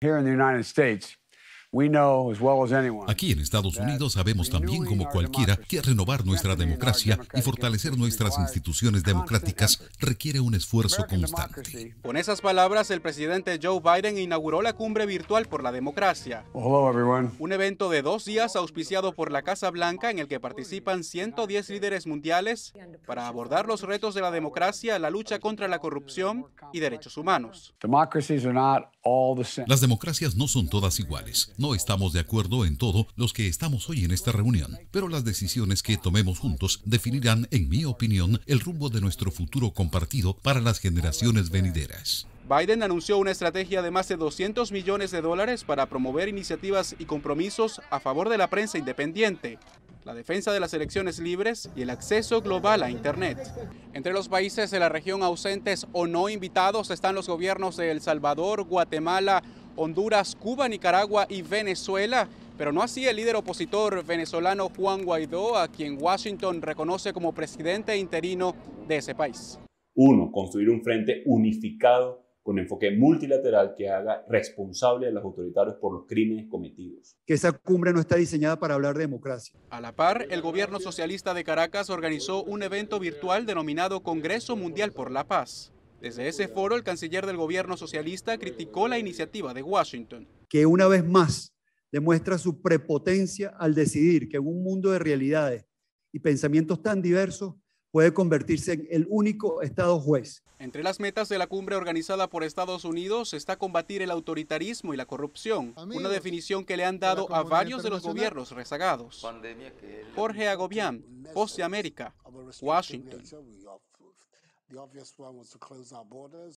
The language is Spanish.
here in the United States Aquí en Estados Unidos sabemos también como cualquiera que renovar nuestra democracia y fortalecer nuestras instituciones democráticas requiere un esfuerzo constante. Con esas palabras, el presidente Joe Biden inauguró la cumbre virtual por la democracia. Un evento de dos días auspiciado por la Casa Blanca en el que participan 110 líderes mundiales para abordar los retos de la democracia, la lucha contra la corrupción y derechos humanos. Las democracias no son todas iguales. No estamos de acuerdo en todo los que estamos hoy en esta reunión, pero las decisiones que tomemos juntos definirán, en mi opinión, el rumbo de nuestro futuro compartido para las generaciones venideras. Biden anunció una estrategia de más de 200 millones de dólares para promover iniciativas y compromisos a favor de la prensa independiente, la defensa de las elecciones libres y el acceso global a Internet. Entre los países de la región ausentes o no invitados están los gobiernos de El Salvador, Guatemala, Honduras, Cuba, Nicaragua y Venezuela. Pero no así el líder opositor venezolano Juan Guaidó, a quien Washington reconoce como presidente interino de ese país. Uno, construir un frente unificado con enfoque multilateral que haga responsable a los autoritarios por los crímenes cometidos. Que esa cumbre no está diseñada para hablar de democracia. A la par, el gobierno socialista de Caracas organizó un evento virtual denominado Congreso Mundial por la Paz. Desde ese foro, el canciller del gobierno socialista criticó la iniciativa de Washington. Que una vez más demuestra su prepotencia al decidir que en un mundo de realidades y pensamientos tan diversos puede convertirse en el único Estado juez. Entre las metas de la cumbre organizada por Estados Unidos está combatir el autoritarismo y la corrupción, una definición que le han dado a varios de los gobiernos rezagados. Jorge Agobián, Voz de América, Washington. The obvious one was to close our borders.